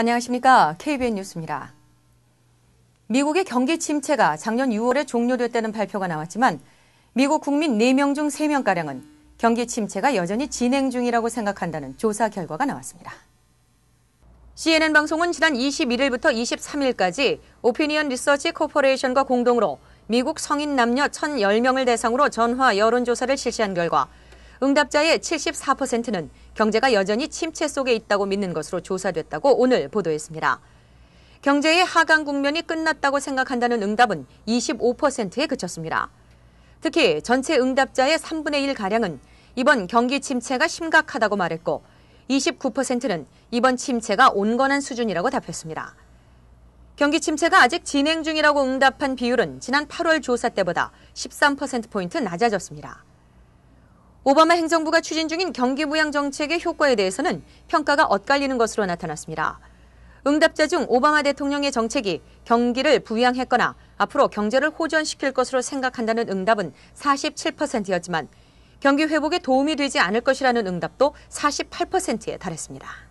안녕하십니까. KBN 뉴스입니다. 미국의 경기 침체가 작년 6월에 종료됐다는 발표가 나왔지만 미국 국민 4명 중 3명가량은 경기 침체가 여전히 진행 중이라고 생각한다는 조사 결과가 나왔습니다. CNN 방송은 지난 21일부터 23일까지 오피니언 리서치 코퍼레이션과 공동으로 미국 성인 남녀 1,010명을 대상으로 전화 여론조사를 실시한 결과 응답자의 74%는 경제가 여전히 침체 속에 있다고 믿는 것으로 조사됐다고 오늘 보도했습니다. 경제의 하강 국면이 끝났다고 생각한다는 응답은 25%에 그쳤습니다. 특히 전체 응답자의 3분의 1가량은 이번 경기 침체가 심각하다고 말했고 29%는 이번 침체가 온건한 수준이라고 답했습니다. 경기 침체가 아직 진행 중이라고 응답한 비율은 지난 8월 조사 때보다 13%포인트 낮아졌습니다. 오바마 행정부가 추진 중인 경기 부양 정책의 효과에 대해서는 평가가 엇갈리는 것으로 나타났습니다. 응답자 중 오바마 대통령의 정책이 경기를 부양했거나 앞으로 경제를 호전시킬 것으로 생각한다는 응답은 47%였지만 경기 회복에 도움이 되지 않을 것이라는 응답도 48%에 달했습니다.